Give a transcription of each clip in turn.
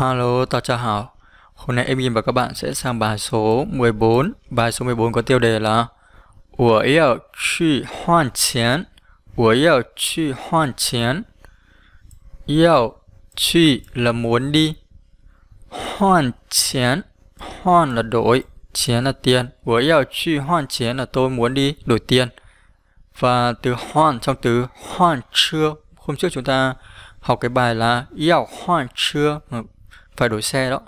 Hello, tao chào Hảo. Hôm nay em và các bạn sẽ sang bài số 14. Bài số 14 có tiêu đề là 我要去换钱我要去换钱要去 là muốn đi. Hoàn chén. Hoàn là đổi. Chén là tiền. 我要去换钱 là tôi muốn đi đổi tiền. Và từ hoàn trong từ hoàn chưa. Hôm trước chúng ta học cái bài là “yêu 要换车 phải đổi xe đó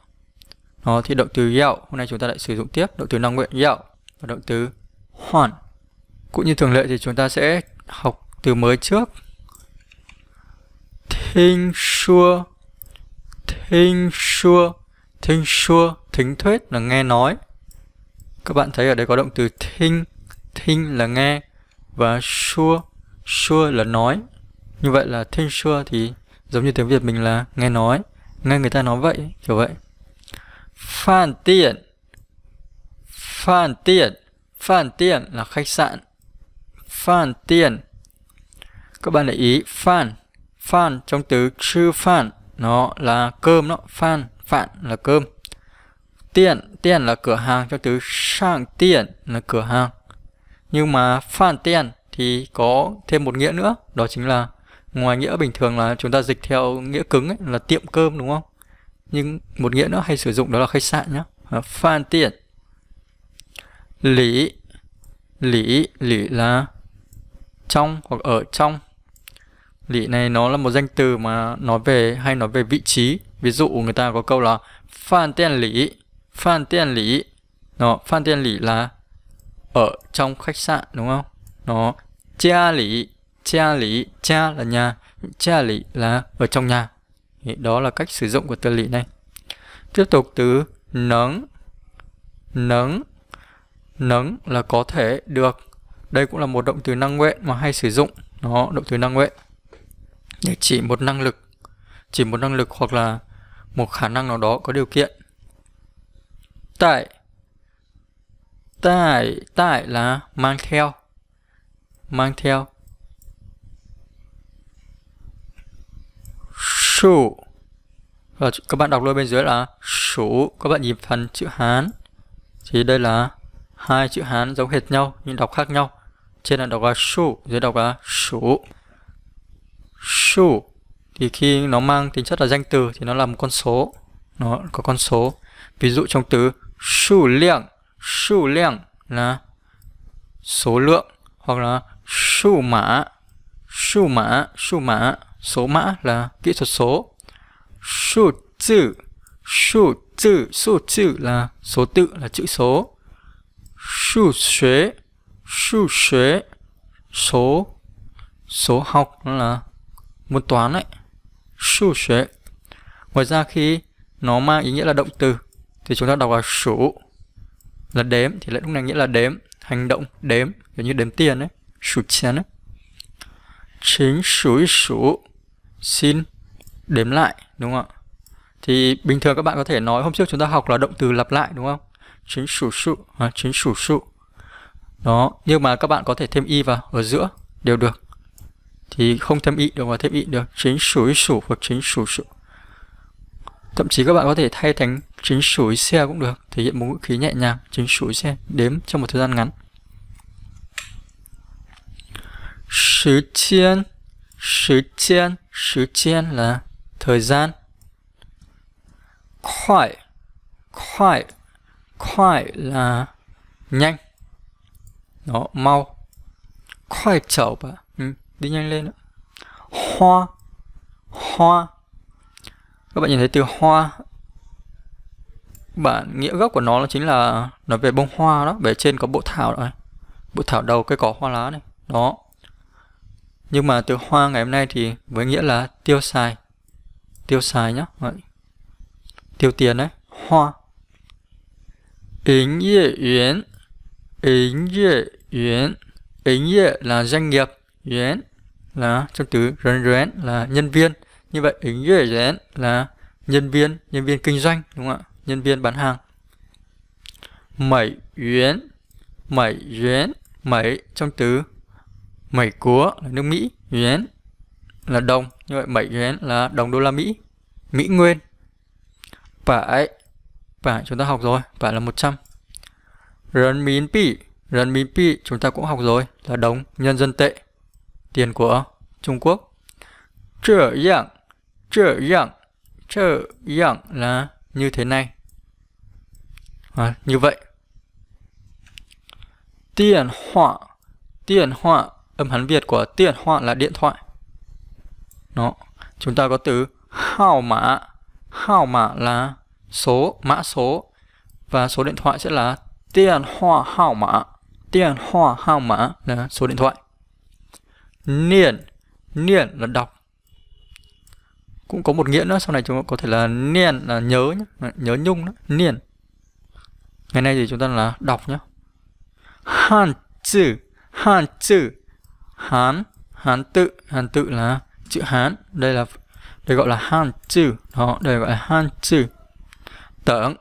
nó thì động từ yao hôm nay chúng ta lại sử dụng tiếp động từ năng nguyện yao và động từ hoàn cũng như thường lệ thì chúng ta sẽ học từ mới trước Thính xua thính xua thính xua thính thuyết là nghe nói các bạn thấy ở đây có động từ thinh thinh là nghe và xua xua là nói như vậy là thinh xua thì giống như tiếng việt mình là nghe nói nghe người ta nói vậy kiểu vậy phan tiện phan tiện phan tiện là khách sạn phan tiện các bạn để ý phan phan trong từ chư phan nó là cơm đó phan phạn là cơm tiện tiện là cửa hàng trong từ sang tiện là cửa hàng nhưng mà phan tiện thì có thêm một nghĩa nữa đó chính là ngoài nghĩa bình thường là chúng ta dịch theo nghĩa cứng ấy, là tiệm cơm đúng không nhưng một nghĩa nữa hay sử dụng đó là khách sạn nhé à, phan tiện lý lý lý là trong hoặc ở trong lý này nó là một danh từ mà nói về hay nói về vị trí ví dụ người ta có câu là phan tiện lý phan tiện lý nó phan tiện lý là ở trong khách sạn đúng không nó cha lý Cha lý, cha là nhà, cha lý là ở trong nhà. Đó là cách sử dụng của từ lý này. Tiếp tục từ nấng, nấng, nấng là có thể được. Đây cũng là một động từ năng nguyện mà hay sử dụng. Nó động từ năng nguyện để chỉ một năng lực, chỉ một năng lực hoặc là một khả năng nào đó có điều kiện. Tại Tại, tại là mang theo Mang theo sủ và ờ, các bạn đọc luôn bên dưới là sủ các bạn nhìn phần chữ hán thì đây là hai chữ hán giống hệt nhau nhưng đọc khác nhau trên là đọc là sủ dưới đọc là sủ sủ thì khi nó mang tính chất là danh từ thì nó là một con số nó có con số ví dụ trong từ sủ lượng sủ lượng là số lượng hoặc là sủ mã sủ mã sủ mã số mã là kỹ thuật số số chữ số chữ số chữ là số tự là chữ số số xuế số xuế số số học là môn toán đấy số xuế ngoài ra khi nó mang ý nghĩa là động từ thì chúng ta đọc là số là đếm thì lại lúc này nghĩa là đếm hành động đếm giống như đếm tiền đấy sủ chén đấy chính sủi sủ xin đếm lại đúng không ạ? Thì bình thường các bạn có thể nói hôm trước chúng ta học là động từ lặp lại đúng không? Chính sủ sụ, à, chính sủ sụ. Đó, nhưng mà các bạn có thể thêm y vào ở giữa đều được. Thì không thêm y được mà thêm y được. Chính sủi sủ hoặc chính sủ sụ. Thậm chí các bạn có thể thay thành chính sủi xe cũng được, thể hiện một ngữ khí nhẹ nhàng, chính sủi xe, đếm trong một thời gian ngắn. Thời gian, thời gian Thời gian thời gian. Quite, quite, quite là nhanh. Đó, mau. Quite chậu bà. Ừ, đi nhanh lên nữa. Hoa, hoa. Các bạn nhìn thấy từ hoa bản nghĩa gốc của nó là chính là nó về bông hoa đó bề trên có bộ thảo này bộ thảo đầu cây cỏ hoa lá này đó nhưng mà từ hoa ngày hôm nay thì với nghĩa là tiêu xài. Tiêu xài nhá. Đấy. Tiêu tiền đấy. Hoa. Yến yệ yến. Yến yệ yến. Yến yệ là doanh nghiệp. Yến là trong từ rèn rèn là nhân viên. Như vậy yến yệ yến là nhân viên, nhân viên kinh doanh đúng không ạ? Nhân viên bán hàng. Mẩy yến. Mẩy yến. Mẩy trong từ 7 cúa là nước Mỹ, yuan là đồng, như vậy 7 yuan là đồng đô la Mỹ, Mỹ nguyên. Phải, phải chúng ta học rồi, phải là 100. Rần mín pi, rần mín pi chúng ta cũng học rồi, là đồng nhân dân tệ, tiền của Trung Quốc. Trở dạng, trở dạng, trở dạng là như thế này. À, như vậy. Tiền họa, tiền họa âm Hán Việt của tiện hoạn là điện thoại. Đó, chúng ta có từ hào mã. Hào mã là số, mã số và số điện thoại sẽ là tiền hoa hào mã. Tiền hoa hào mã là số điện thoại. Niên, niên là đọc. Cũng có một nghĩa nữa, sau này chúng ta có thể là niên là nhớ nhé, nhớ nhung đó, niên. Ngày nay thì chúng ta là đọc nhé. hàn chữ, hàn chữ Hán, Hán tự, Hán tự là chữ Hán. Đây là đây gọi là Han chữ. Đó, đây gọi là Han chữ. Tưởng,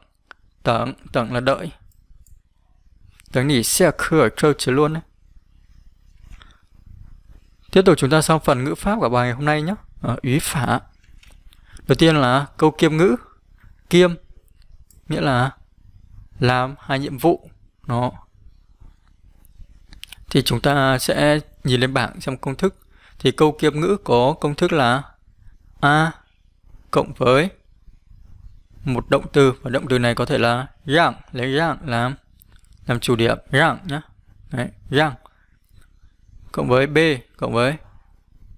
tưởng, tưởng là đợi. Tưởng nghỉ xe khử trâu chứ luôn đấy. Tiếp tục chúng ta sang phần ngữ pháp của bài ngày hôm nay nhé. À, ý phả. Đầu tiên là câu kiêm ngữ. Kiêm nghĩa là làm hai nhiệm vụ. Nó thì chúng ta sẽ nhìn lên bảng trong công thức thì câu kiêm ngữ có công thức là a cộng với một động từ và động từ này có thể là rằng lấy rằng làm làm chủ điểm rằng nhá đấy rằng cộng với b cộng với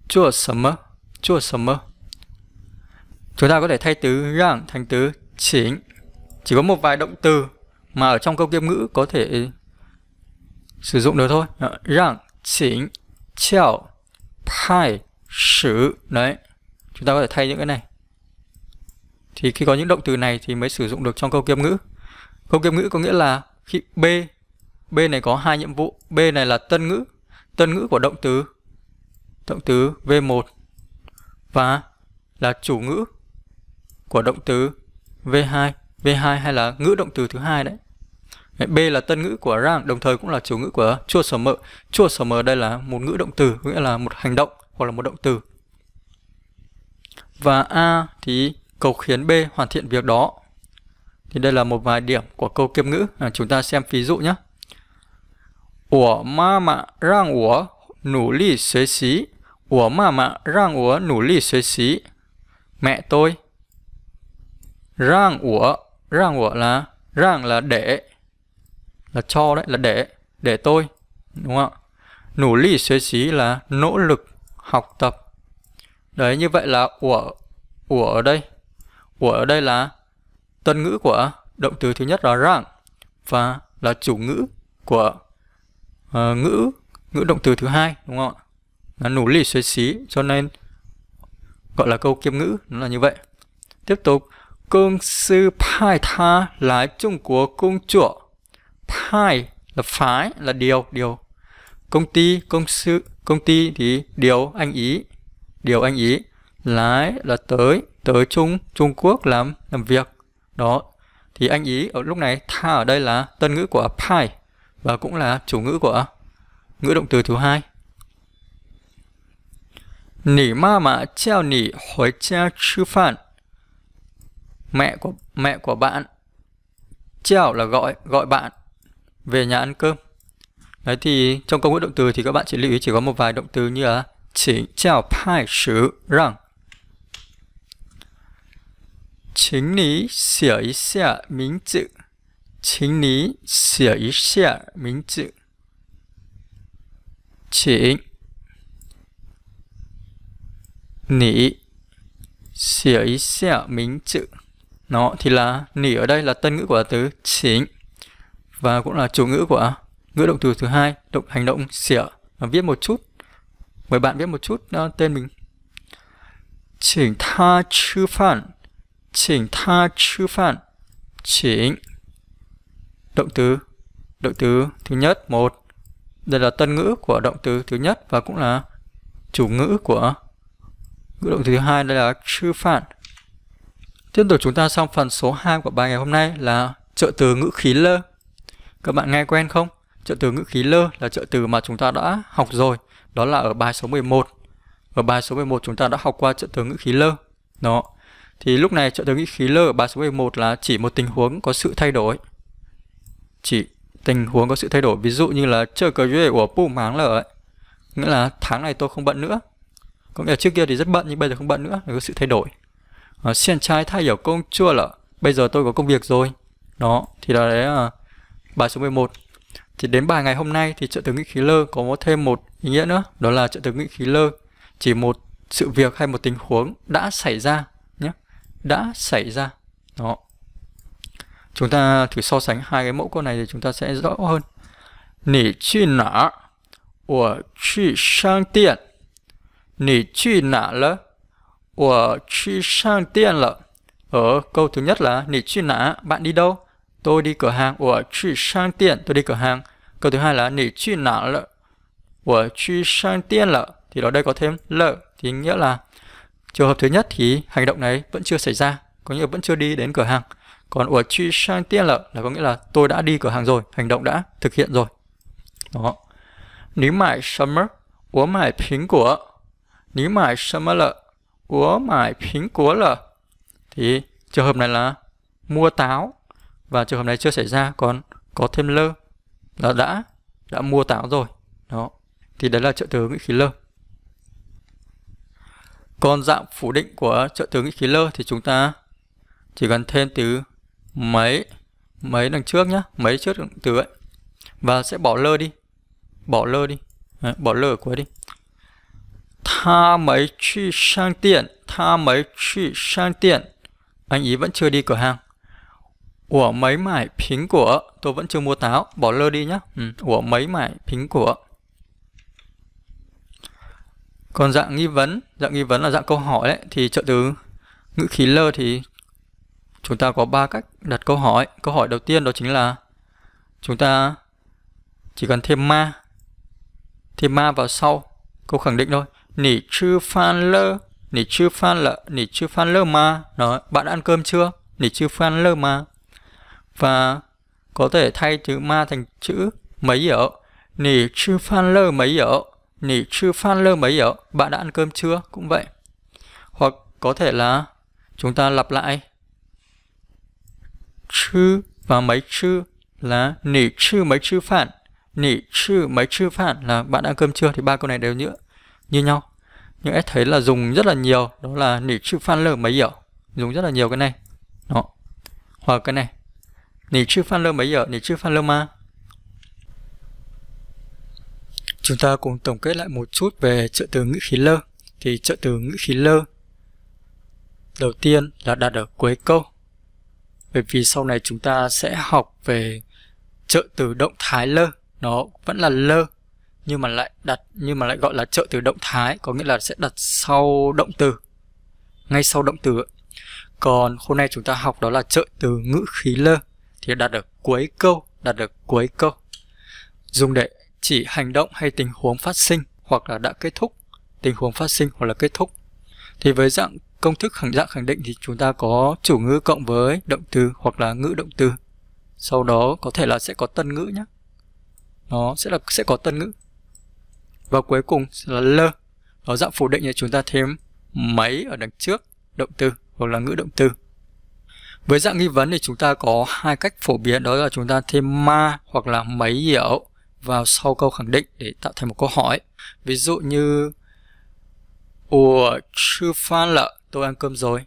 chua summer chua summer chúng ta có thể thay từ rằng thành từ chính chỉ có một vài động từ mà ở trong câu kiêm ngữ có thể sử dụng được thôi rằng chỉnh, chào, 派, sử. Đấy, chúng ta có thể thay những cái này. Thì khi có những động từ này thì mới sử dụng được trong câu kiêm ngữ. Câu kiêm ngữ có nghĩa là khi B, B này có hai nhiệm vụ. B này là tân ngữ, tân ngữ của động từ, động từ V1 và là chủ ngữ của động từ V2, V2 hay là ngữ động từ thứ hai đấy. B là tân ngữ của rang, đồng thời cũng là chủ ngữ của chua sở mờ. Chua sở mờ đây là một ngữ động từ, nghĩa là một hành động hoặc là một động từ. Và A thì cầu khiến B hoàn thiện việc đó. Thì đây là một vài điểm của câu kiêm ngữ. À, chúng ta xem ví dụ nhé. Của ma mạ rang của nỗ lực xế xí. Của ma mạ rang của nỗ lực xế xí. Mẹ tôi. Rang của, rang của là, rang là để, là cho đấy là để để tôi đúng không ạ nỗ lực suy xí là nỗ lực học tập đấy như vậy là của của ở đây của ở đây là tân ngữ của động từ thứ nhất là rằng và là chủ ngữ của uh, ngữ ngữ động từ thứ hai đúng không ạ là nỗ lực suy xí cho nên gọi là câu kiêm ngữ nó là như vậy tiếp tục công sư phai tha là trung của công chúa Pi là phái là điều điều công ty công sự công ty thì điều anh ý điều anh ý lái là tới tới Trung Trung Quốc làm làm việc đó thì anh ý ở lúc này tha ở đây là tân ngữ của Pi và cũng là chủ ngữ của ngữ động từ thứ hai nỉ ma mà treo nỉ hỏi cha chư phản mẹ của mẹ của bạn treo là gọi gọi bạn về nhà ăn cơm đấy thì trong câu ngữ động từ thì các bạn chỉ lưu ý chỉ có một vài động từ như là chữ chữ, rằng, chữ. nó thì là nỉ ở đây là tân ngữ của từ chính và cũng là chủ ngữ của ngữ động từ thứ hai động hành động xỉa và viết một chút mời bạn viết một chút uh, tên mình chỉnh tha chư phản chỉnh tha chư phản chỉnh động từ động từ thứ nhất một đây là tân ngữ của động từ thứ nhất và cũng là chủ ngữ của ngữ động từ thứ hai đây là chư phản tiếp tục chúng ta xong phần số 2 của bài ngày hôm nay là trợ từ ngữ khí lơ các bạn nghe quen không? Trợ từ ngữ khí lơ là trợ từ mà chúng ta đã học rồi, đó là ở bài số 11. Ở bài số 11 chúng ta đã học qua trợ từ ngữ khí lơ. Đó. Thì lúc này trợ từ ngữ khí lơ ở bài số 11 là chỉ một tình huống có sự thay đổi. Chỉ tình huống có sự thay đổi, ví dụ như là chờ cờ duy của pu máng là ấy. Nghĩa là tháng này tôi không bận nữa. Có nghĩa là trước kia thì rất bận nhưng bây giờ không bận nữa, là có sự thay đổi. À, xiên trai thay hiểu công chua là bây giờ tôi có công việc rồi. Đó, thì là đấy là Bài số 11 Thì đến bài ngày hôm nay thì trợ từ ngữ khí lơ có thêm một ý nghĩa nữa Đó là trợ từ ngữ khí lơ chỉ một sự việc hay một tình huống đã xảy ra nhé Đã xảy ra Đó Chúng ta thử so sánh hai cái mẫu câu này thì chúng ta sẽ rõ hơn Nỉ chi nả Wo chi sang tiện Nỉ chi nả lỡ Wo chi sang tiện lỡ Ở ờ, câu thứ nhất là Nỉ chi nả Bạn đi đâu? tôi đi cửa hàng, 我去商店, tôi đi cửa hàng. Câu thứ hai là 你去哪了?我去商店了. Thì ở đây có thêm lợ thì nghĩa là trường hợp thứ nhất thì hành động này vẫn chưa xảy ra, có nghĩa là vẫn chưa đi đến cửa hàng. Còn 我去商店了 là có nghĩa là tôi đã đi cửa hàng rồi, hành động đã thực hiện rồi. Đó. summer, thì trường hợp này là mua táo và trường hợp này chưa xảy ra còn có thêm lơ là đã đã mua táo rồi đó thì đấy là trợ từ ngữ khí lơ còn dạng phủ định của trợ từ ngữ khí lơ thì chúng ta chỉ cần thêm từ mấy mấy đằng trước nhá mấy trước từ ấy và sẽ bỏ lơ đi bỏ lơ đi Đấy, bỏ lơ ở cuối đi tha mấy chi sang tiện tha mấy chi sang tiện anh ý vẫn chưa đi cửa hàng mấy 我没买苹果 tôi vẫn chưa mua táo bỏ lơ đi nhá ừ, 我没买苹果 còn dạng nghi vấn dạng nghi vấn là dạng câu hỏi đấy thì trợ từ ngữ khí lơ thì chúng ta có ba cách đặt câu hỏi câu hỏi đầu tiên đó chính là chúng ta chỉ cần thêm ma thêm ma vào sau câu khẳng định thôi Nǐ chư phan lơ nǐ chư phan lợ nǐ chư phan lơ ma nó bạn ăn cơm chưa Nǐ chư phan lơ ma và có thể thay chữ ma thành chữ mấy giờ nỉ chư phan lơ mấy giờ nỉ chư phan lơ mấy giờ bạn đã ăn cơm chưa cũng vậy hoặc có thể là chúng ta lặp lại chư và mấy chư là nỉ chư mấy chư phản nỉ chư mấy chư phản là bạn ăn cơm chưa thì ba câu này đều như, như nhau nhưng em thấy là dùng rất là nhiều đó là nỉ chư phan lơ mấy giờ dùng rất là nhiều cái này đó hoặc cái này 你吃饭了没有？你吃饭了吗？Chúng ta cùng tổng kết lại một chút về trợ từ ngữ khí lơ. Thì trợ từ ngữ khí lơ đầu tiên là đặt ở cuối câu. Bởi vì sau này chúng ta sẽ học về trợ từ động thái lơ, nó vẫn là lơ nhưng mà lại đặt nhưng mà lại gọi là trợ từ động thái, có nghĩa là sẽ đặt sau động từ. Ngay sau động từ. Còn hôm nay chúng ta học đó là trợ từ ngữ khí lơ thì đặt ở cuối câu, đặt ở cuối câu. Dùng để chỉ hành động hay tình huống phát sinh hoặc là đã kết thúc, tình huống phát sinh hoặc là kết thúc. Thì với dạng công thức khẳng dạng khẳng định thì chúng ta có chủ ngữ cộng với động từ hoặc là ngữ động từ. Sau đó có thể là sẽ có tân ngữ nhé. Nó sẽ là sẽ có tân ngữ. Và cuối cùng là lơ. Ở dạng phủ định thì chúng ta thêm mấy ở đằng trước động từ hoặc là ngữ động từ. Với dạng nghi vấn thì chúng ta có hai cách phổ biến đó là chúng ta thêm ma hoặc là mấy hiểu vào sau câu khẳng định để tạo thành một câu hỏi. Ví dụ như Ủa chưa phan lợ, tôi ăn cơm rồi.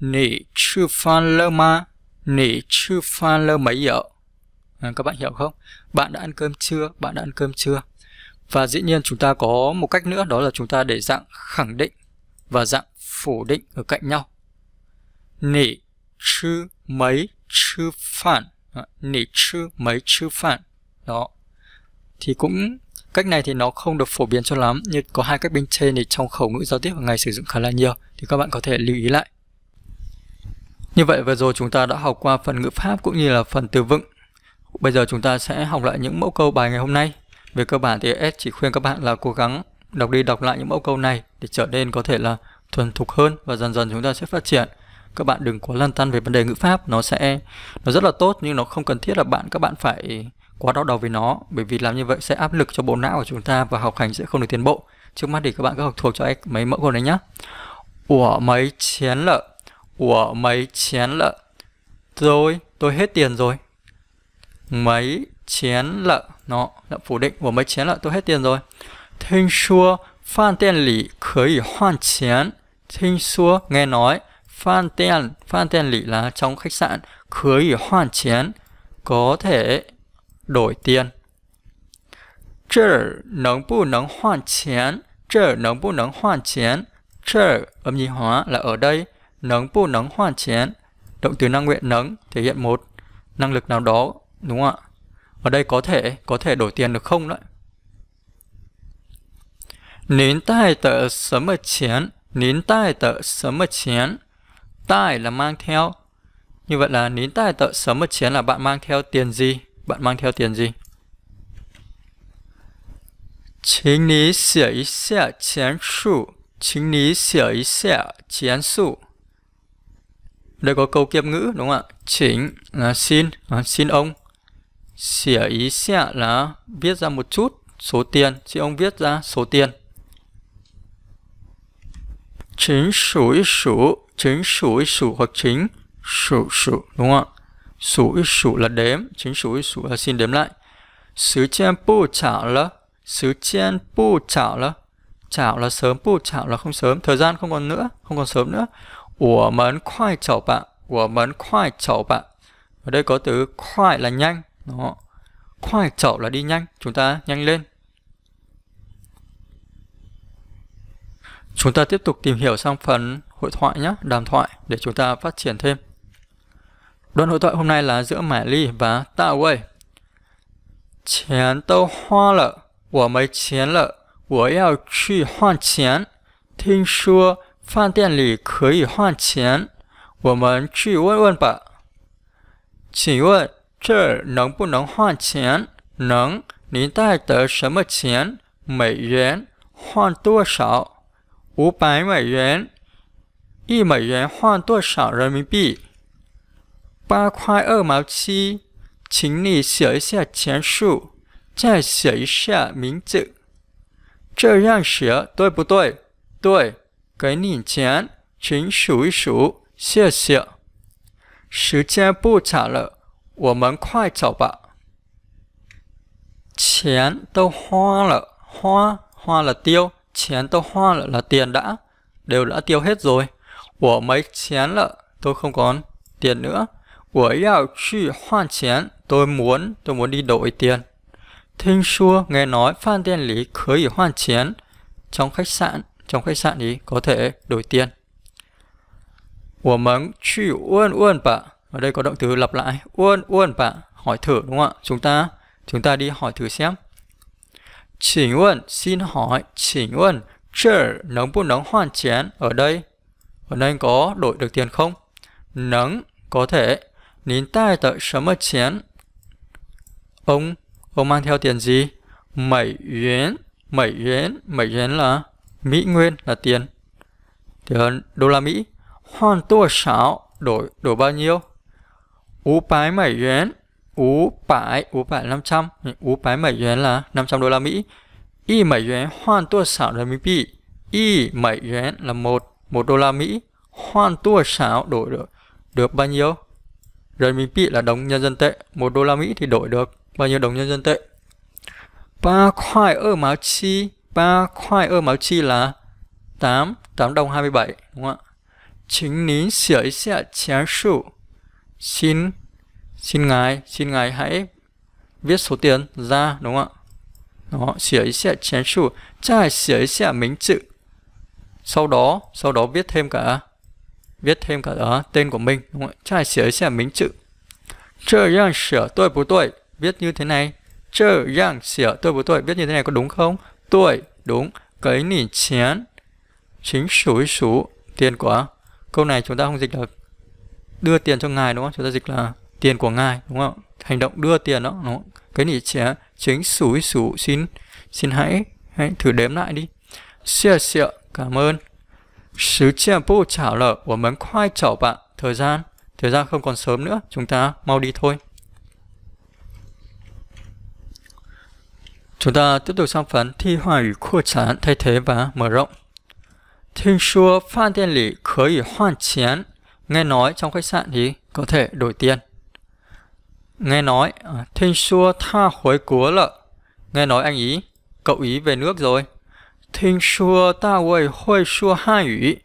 Nỉ chưa phan lơ ma, nỉ chưa phan lơ mấy hiểu. À, các bạn hiểu không? Bạn đã ăn cơm chưa? Bạn đã ăn cơm chưa? Và dĩ nhiên chúng ta có một cách nữa đó là chúng ta để dạng khẳng định và dạng phủ định ở cạnh nhau. Nỉ mấy phản, 吃没吃饭 nỉ chứ mấy chứ phản đó thì cũng cách này thì nó không được phổ biến cho lắm nhưng có hai cách bên trên thì trong khẩu ngữ giao tiếp hàng ngày sử dụng khá là nhiều thì các bạn có thể lưu ý lại như vậy vừa rồi chúng ta đã học qua phần ngữ pháp cũng như là phần từ vựng bây giờ chúng ta sẽ học lại những mẫu câu bài ngày hôm nay về cơ bản thì S chỉ khuyên các bạn là cố gắng đọc đi đọc lại những mẫu câu này để trở nên có thể là thuần thục hơn và dần dần chúng ta sẽ phát triển các bạn đừng quá lăn tăn về vấn đề ngữ pháp nó sẽ nó rất là tốt nhưng nó không cần thiết là bạn các bạn phải quá đau đầu với nó bởi vì làm như vậy sẽ áp lực cho bộ não của chúng ta và học hành sẽ không được tiến bộ trước mắt thì các bạn cứ học thuộc cho em mấy mẫu câu này nhá của mấy chén lợ của mấy chén lợ rồi tôi hết tiền rồi mấy chén lợ nó là phủ định của mấy chén lợ tôi hết tiền rồi thinh xua phan tiền lì khởi hoàn chén thinh xua nghe nói phan tiền phan tiền lì là trong khách sạn khứa ý hoàn chiến có thể đổi tiền chờ nóng bù nóng hoàn chiến chờ nóng bù nóng hoàn chiến chờ âm nhi hóa là ở đây nóng bù nóng hoàn chiến động từ năng nguyện nóng thể hiện một năng lực nào đó đúng không ạ ở đây có thể có thể đổi tiền được không đấy nín tai tờ sớm ở chiến nín tai tờ sớm ở chiến tai là mang theo. Như vậy là nín tai tợ sớm một chiến là bạn mang theo tiền gì? Bạn mang theo tiền gì? Chính ní xỉa ý xỉa chén sụ. Chính ní xỉa ý xỉa chén sụ. Đây có câu kiếp ngữ đúng không ạ? Chính là xin, à, xin ông. Xỉa ý xỉa là viết ra một chút số tiền. Xin ông viết ra số tiền chính chính 数一数，chính 数一数 hoặc chính 数数 đúng không ạ? Số ít số là đếm, chính số ít số là xin đếm lại. Sứ chen bu chảo là, sứ chen bu chảo là, chảo là sớm, bu chảo là không sớm, thời gian không còn nữa, không còn sớm nữa. Của mến khoai chảo bạn, của mến khoai chảo bạn. Ở đây có từ khoai là nhanh, đó. Khoai chảo là đi nhanh, chúng ta nhanh lên, Chúng ta tiếp tục tìm hiểu sang phần hội thoại nhé, đàm thoại để chúng ta phát triển thêm. Đoạn hội thoại hôm nay là giữa Mã Ly và Ta Wei. Chén tâu hoa lợ, của mấy chén lợ, của yêu truy hoa chén. Thinh xua, phan tiền lì khởi ý hoa chén. Của mến truy uân uân bạ. Chỉ uân, chờ nóng bù nóng hoa chén. Nóng, nín tai tớ sớm ở chén, mấy yến, hoan tua sảo. 五百美元，一美元换多少人民币？八块二毛七，请你写一下钱数，再写一下名字，这样写对不对？对，给你钱，请数一数，谢谢。时间不早了，我们快走吧。钱都花了，花花了丢。chén tôi hoa là, là tiền đã đều đã tiêu hết rồi của mấy chén lợ tôi không còn tiền nữa của yêu chi hoa chén tôi muốn tôi muốn đi đổi tiền thinh xua nghe nói phan tiền lý có thể hoa chén trong khách sạn trong khách sạn ý có thể đổi tiền của mấy chi uôn uôn bạ ở đây có động từ lặp lại uôn uôn bạ hỏi thử đúng không ạ chúng ta chúng ta đi hỏi thử xem Chỉnh 问, xin hỏi, chỉnh 问, sure, nóng bu nóng hoàn chén ở đây. Ở đây có đổi được tiền không? Nắng, có thể. Nín tai tợ sớm ở chén. Ông, ông mang theo tiền gì? Mẩy yến, mẩy yến, mẩy yến là Mỹ Nguyên là tiền. Tiền đô la Mỹ. Hoàn tua sáo, đổi, đổi bao nhiêu? Ú bái mẩy yến, ú bãi ú 500 ừ, ú yuan là 500 đô la Mỹ 1 mẩy yuan hoàn tua xảo 人民币 y mẩy yuan là 1 1 đô la Mỹ hoàn tua xảo đổi được được bao nhiêu Rồi mình bị là đồng nhân dân tệ 1 đô la Mỹ thì đổi được bao nhiêu đồng nhân dân tệ ba khoai ơ máu chi ba khoai ơ máu chi là 8 8 đồng 27 đúng không ạ chính ní sửa ý xe chén xin xin ngài xin ngài hãy viết số tiền ra đúng không ạ đó sửa ý xẻ chén chủ trai sửa ý xẻ mình chữ sau đó sau đó viết thêm cả viết thêm cả đó, ờ, tên của mình đúng không ạ trai sửa ý xẻ mình chữ chờ yang sửa tôi bố tôi viết như thế này chờ yang sửa tôi bố tôi viết như thế này có đúng không tôi đúng cái nỉ chén chính số số tiền của câu này chúng ta không dịch được đưa tiền cho ngài đúng không chúng ta dịch là tiền của ngài đúng không hành động đưa tiền đó đúng không? cái này sẽ chính sủi sủ xin xin hãy hãy thử đếm lại đi xia xia cảm ơn sứ chia bố trả lợ của mấn khoai chảo bạn thời gian thời gian không còn sớm nữa chúng ta mau đi thôi Chúng ta tiếp tục sang phần thi hoa thay thế và mở rộng. Thiên xua phan tiền lý khởi hoàn chiến. Nghe nói trong khách sạn thì có thể đổi tiền. Nghe nói, à, Thiên Xua tha hồi cúa lợ. Nghe nói anh Ý, cậu Ý về nước rồi. Thiên Xua ta quầy hồi xua hai ủy.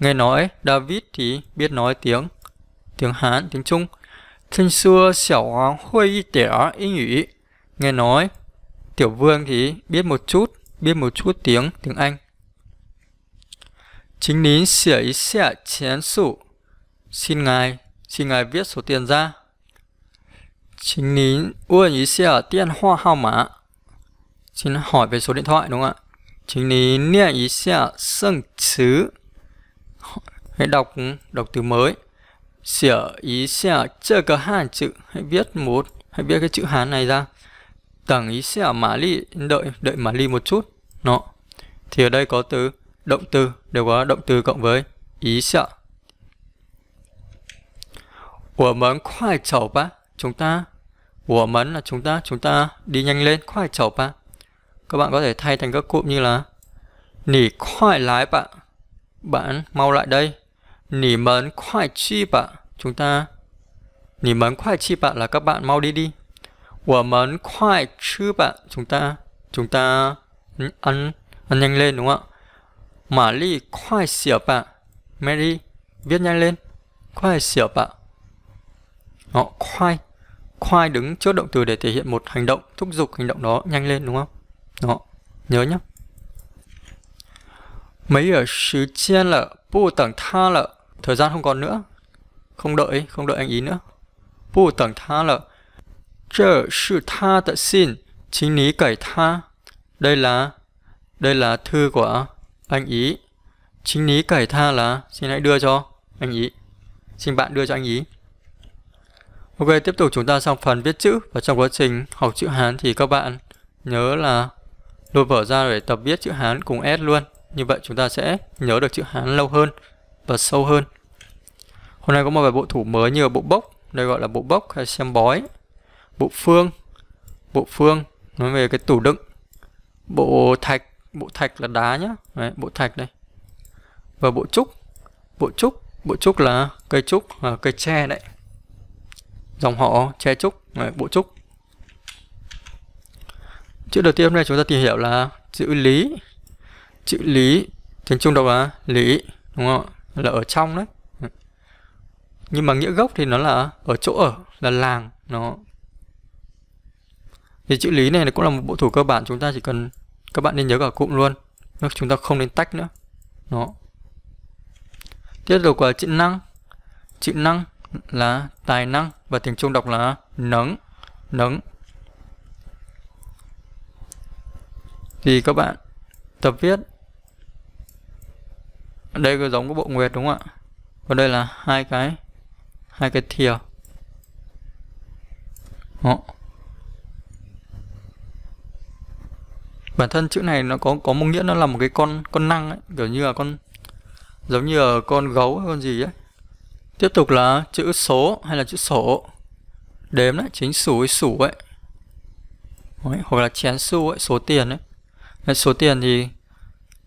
Nghe nói, David thì biết nói tiếng, tiếng Hán, tiếng Trung. Thiên Xua xẻo áo hồi y tẻ ý ủy. Nghe nói, Tiểu Vương thì biết một chút, biết một chút tiếng, tiếng Anh. Chính nín xỉa ý xẻ chén sụ. Xin ngài, xin ngài viết số tiền ra. Chính nín Uẩn ý xìa tiên hoa hao mã Chính hỏi về số điện thoại đúng không ạ? Chính nín nia ý xìa sân chứ Hãy đọc đọc từ mới Xìa ý xìa chờ cái hàn chữ Hãy viết một Hãy viết cái chữ hán này ra Tầng ý xìa mã ly Đợi đợi mã ly một chút Nó Thì ở đây có từ động từ Đều có động từ cộng với ý xìa Của Chúng ta của mẫn là chúng ta chúng ta đi nhanh lên khoai chậu bạn các bạn có thể thay thành các cụm như là nỉ khoai lái bạn bạn mau lại đây nỉ mấn khoai chi bạn chúng ta nỉ mấn khoai chi bạn là các bạn mau đi đi của mấn khoai chư bạn chúng ta chúng ta ừ, ăn ăn nhanh lên đúng không ạ mà ly khoai xỉa bạn Mary viết nhanh lên khoai xỉa bạn họ khoai khoai đứng trước động từ để thể hiện một hành động thúc giục hành động đó nhanh lên đúng không đó nhớ nhá. mấy ở thời gian là bu tầng tha là thời gian không còn nữa không đợi không đợi anh ý nữa bu tầng tha là chờ sự tha tận xin chính lý cải tha đây là đây là thư của anh ý chính lý cải tha là xin hãy đưa cho anh ý xin bạn đưa cho anh ý Ok, tiếp tục chúng ta sang phần viết chữ và trong quá trình học chữ Hán thì các bạn nhớ là lôi vở ra để tập viết chữ Hán cùng S luôn. Như vậy chúng ta sẽ nhớ được chữ Hán lâu hơn và sâu hơn. Hôm nay có một vài bộ thủ mới như là bộ bốc, đây gọi là bộ bốc hay xem bói, bộ phương, bộ phương nói về cái tủ đựng, bộ thạch, bộ thạch là đá nhá, Đấy, bộ thạch đây, và bộ trúc, bộ trúc, bộ trúc là cây trúc, là cây tre đấy dòng họ che trúc à, bộ trúc chữ đầu tiên hôm nay chúng ta tìm hiểu là chữ lý chữ lý tiếng trung đọc là lý đúng không là ở trong đấy nhưng mà nghĩa gốc thì nó là ở chỗ ở là làng nó thì chữ lý này cũng là một bộ thủ cơ bản chúng ta chỉ cần các bạn nên nhớ cả cụm luôn chúng ta không nên tách nữa nó tiếp tục là chữ năng chữ năng là tài năng và tiếng Trung đọc là nấng, nấng. Thì các bạn tập viết đây có giống cái bộ nguyệt đúng không ạ? Và đây là hai cái hai cái thìa. Đó. Bản thân chữ này nó có có một nghĩa nó là một cái con con năng ấy, kiểu như là con giống như là con gấu hay con gì ấy Tiếp tục là chữ số hay là chữ sổ. Đếm đấy, chính sủ với sủ ấy. Đấy, hoặc là chén xu ấy, số tiền ấy. đấy. Số tiền thì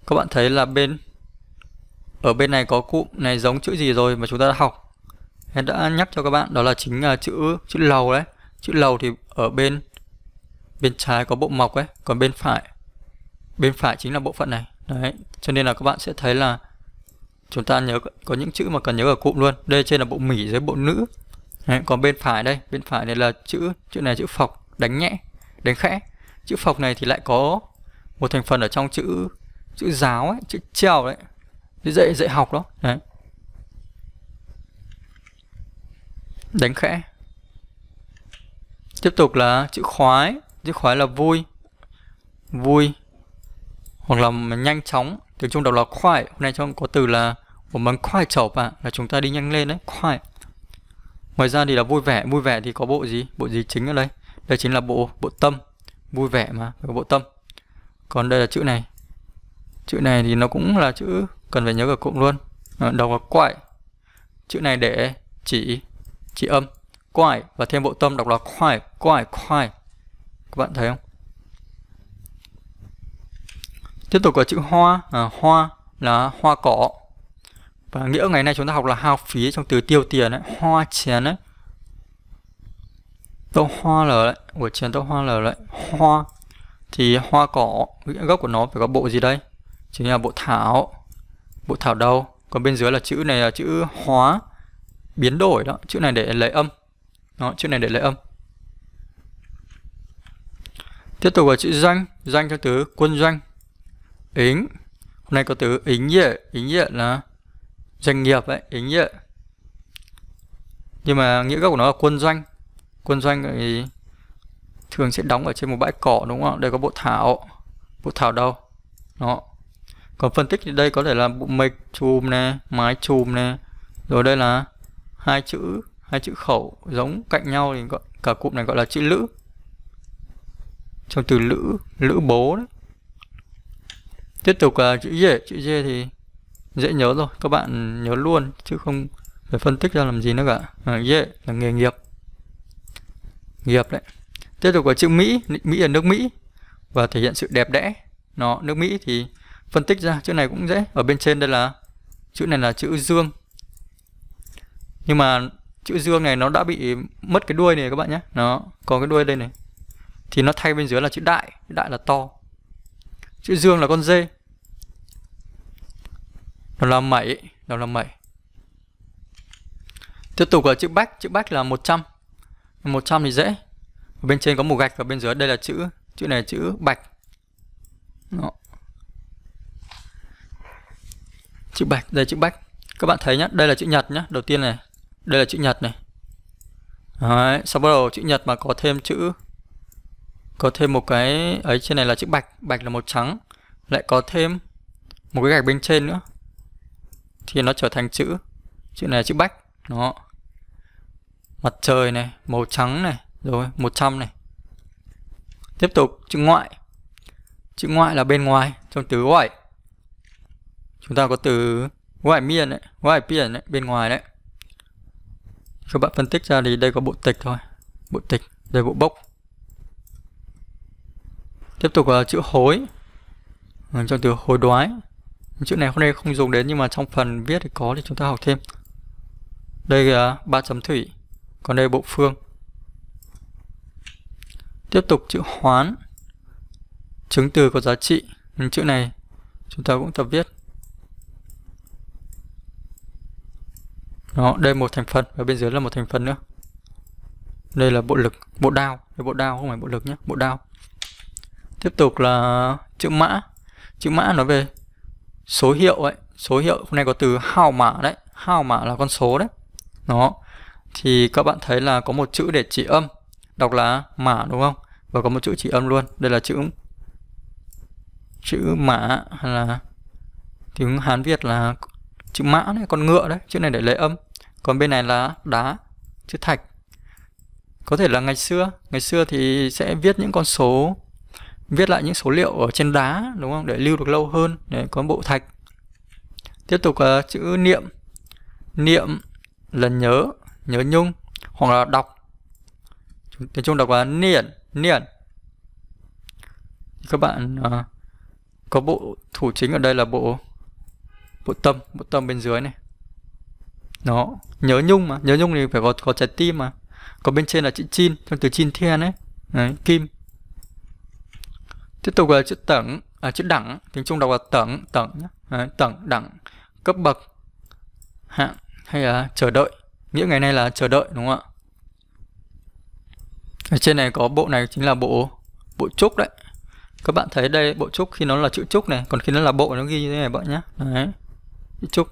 các bạn thấy là bên ở bên này có cụm này giống chữ gì rồi mà chúng ta đã học. Em đã nhắc cho các bạn đó là chính là chữ chữ lầu đấy. Chữ lầu thì ở bên bên trái có bộ mọc ấy, còn bên phải bên phải chính là bộ phận này. Đấy, cho nên là các bạn sẽ thấy là chúng ta nhớ có những chữ mà cần nhớ ở cụm luôn đây trên là bộ mỉ dưới bộ nữ Đấy, còn bên phải đây bên phải này là chữ chữ này chữ phọc đánh nhẹ đánh khẽ chữ phọc này thì lại có một thành phần ở trong chữ chữ giáo ấy, chữ treo đấy chữ dạy dạy học đó đấy. đánh khẽ tiếp tục là chữ khoái chữ khoái là vui vui hoặc là nhanh chóng tiếng trung đọc là khoái hôm nay trong có từ là của bằng quite bạn là chúng ta đi nhanh lên đấy khoai ngoài ra thì là vui vẻ vui vẻ thì có bộ gì bộ gì chính ở đây đây chính là bộ bộ tâm vui vẻ mà có bộ tâm còn đây là chữ này chữ này thì nó cũng là chữ cần phải nhớ cả cụm luôn à, đầu là quại chữ này để chỉ chỉ âm quại và thêm bộ tâm đọc là khoai quại khoai các bạn thấy không tiếp tục có chữ hoa à, hoa là hoa cỏ và nghĩa ngày nay chúng ta học là hao phí trong từ tiêu tiền ấy, hoa chén ấy tâu hoa lở đấy của chén tâu hoa lở đấy hoa thì hoa cỏ nghĩa gốc của nó phải có bộ gì đây chính là bộ thảo bộ thảo đâu còn bên dưới là chữ này là chữ hóa biến đổi đó chữ này để lấy âm đó chữ này để lấy âm tiếp tục là chữ danh danh cho từ quân doanh ính hôm nay có từ ính nhẹ ính nhẹ là doanh nghiệp ấy ý nghĩa nhưng mà nghĩa gốc của nó là quân doanh quân doanh thì thường sẽ đóng ở trên một bãi cỏ đúng không đây có bộ thảo bộ thảo đâu đó còn phân tích thì đây có thể là bộ mịch chùm nè mái chùm nè rồi đây là hai chữ hai chữ khẩu giống cạnh nhau thì gọi, cả cụm này gọi là chữ lữ trong từ lữ lữ bố đấy tiếp tục là chữ dê chữ dê thì dễ nhớ rồi các bạn nhớ luôn chứ không phải phân tích ra làm gì nữa cả à, yeah là nghề nghiệp nghiệp đấy tiếp tục có chữ mỹ mỹ là nước mỹ và thể hiện sự đẹp đẽ nó nước mỹ thì phân tích ra chữ này cũng dễ ở bên trên đây là chữ này là chữ dương nhưng mà chữ dương này nó đã bị mất cái đuôi này các bạn nhé nó có cái đuôi đây này thì nó thay bên dưới là chữ đại đại là to chữ dương là con dê đó đó là mẩy, là mẩy. Tiếp tục là chữ bách, chữ bách là 100. 100 thì dễ. Ở bên trên có một gạch và bên dưới đây là chữ, chữ này là chữ bạch. Đó. Chữ bạch, đây chữ bách. Các bạn thấy nhá, đây là chữ nhật nhá, đầu tiên này. Đây là chữ nhật này. Đấy, sau bắt đầu chữ nhật mà có thêm chữ có thêm một cái ấy trên này là chữ bạch, bạch là màu trắng, lại có thêm một cái gạch bên trên nữa thì nó trở thành chữ chữ này là chữ bách nó mặt trời này màu trắng này rồi 100 này tiếp tục chữ ngoại chữ ngoại là bên ngoài trong từ ngoại chúng ta có từ ngoại miền đấy ngoại biển đấy bên ngoài đấy các bạn phân tích ra thì đây có bộ tịch thôi bộ tịch đây bộ bốc tiếp tục là chữ hối trong từ hối đoái chữ này hôm nay không dùng đến nhưng mà trong phần viết thì có thì chúng ta học thêm đây là ba chấm thủy còn đây bộ phương tiếp tục chữ hoán chứng từ có giá trị những chữ này chúng ta cũng tập viết đó đây một thành phần và bên dưới là một thành phần nữa đây là bộ lực bộ đao đây bộ đao không phải bộ lực nhé bộ đao tiếp tục là chữ mã chữ mã nói về số hiệu ấy số hiệu hôm nay có từ hào mã đấy hào mã là con số đấy nó thì các bạn thấy là có một chữ để chỉ âm đọc là mã đúng không và có một chữ chỉ âm luôn đây là chữ chữ mã hay là tiếng hán việt là chữ mã này con ngựa đấy chữ này để lấy âm còn bên này là đá chữ thạch có thể là ngày xưa ngày xưa thì sẽ viết những con số viết lại những số liệu ở trên đá đúng không để lưu được lâu hơn để có bộ thạch tiếp tục uh, chữ niệm niệm là nhớ nhớ nhung hoặc là đọc tiếng trung đọc là niệm niệm các bạn uh, có bộ thủ chính ở đây là bộ bộ tâm bộ tâm bên dưới này nó nhớ nhung mà nhớ nhung thì phải có có trái tim mà còn bên trên là chữ chin trong từ chin thiên ấy Đấy, kim tiếp tục là chữ tầng à, chữ đẳng tiếng trung đọc là tầng tầng nhé à, tầng đẳng cấp bậc hạng hay là chờ đợi nghĩa ngày nay là chờ đợi đúng không ạ ở trên này có bộ này chính là bộ bộ trúc đấy các bạn thấy đây bộ trúc khi nó là chữ trúc này còn khi nó là bộ nó ghi như thế này bạn nhé đấy chữ trúc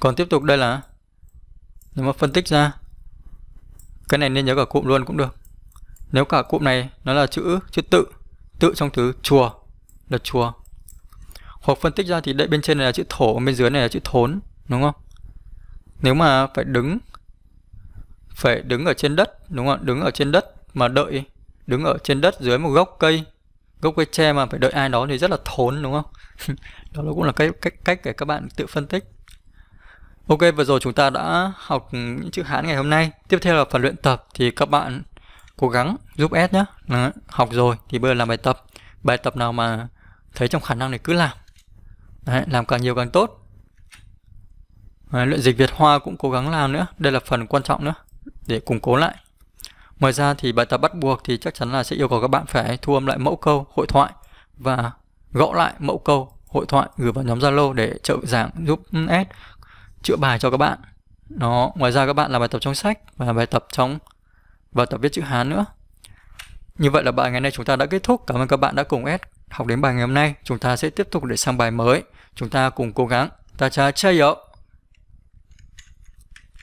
còn tiếp tục đây là nếu mà phân tích ra cái này nên nhớ cả cụm luôn cũng được nếu cả cụm này nó là chữ chữ tự tự trong thứ chùa là chùa hoặc phân tích ra thì đây bên trên này là chữ thổ bên dưới này là chữ thốn đúng không nếu mà phải đứng phải đứng ở trên đất đúng không đứng ở trên đất mà đợi đứng ở trên đất dưới một gốc cây gốc cây tre mà phải đợi ai đó thì rất là thốn đúng không đó cũng là cách cách cách để các bạn tự phân tích ok vừa rồi chúng ta đã học những chữ hán ngày hôm nay tiếp theo là phần luyện tập thì các bạn cố gắng giúp S nhé Đó. học rồi thì bây giờ làm bài tập bài tập nào mà thấy trong khả năng này cứ làm Đấy, làm càng nhiều càng tốt Đấy, luyện dịch Việt Hoa cũng cố gắng làm nữa đây là phần quan trọng nữa để củng cố lại ngoài ra thì bài tập bắt buộc thì chắc chắn là sẽ yêu cầu các bạn phải thu âm lại mẫu câu hội thoại và gõ lại mẫu câu hội thoại gửi vào nhóm Zalo để trợ giảng giúp S chữa bài cho các bạn. Nó ngoài ra các bạn làm bài tập trong sách và bài tập trong và tập viết chữ Hán nữa. Như vậy là bài ngày nay chúng ta đã kết thúc. Cảm ơn các bạn đã cùng S học đến bài ngày hôm nay. Chúng ta sẽ tiếp tục để sang bài mới. Chúng ta cùng cố gắng. Ta cha chơi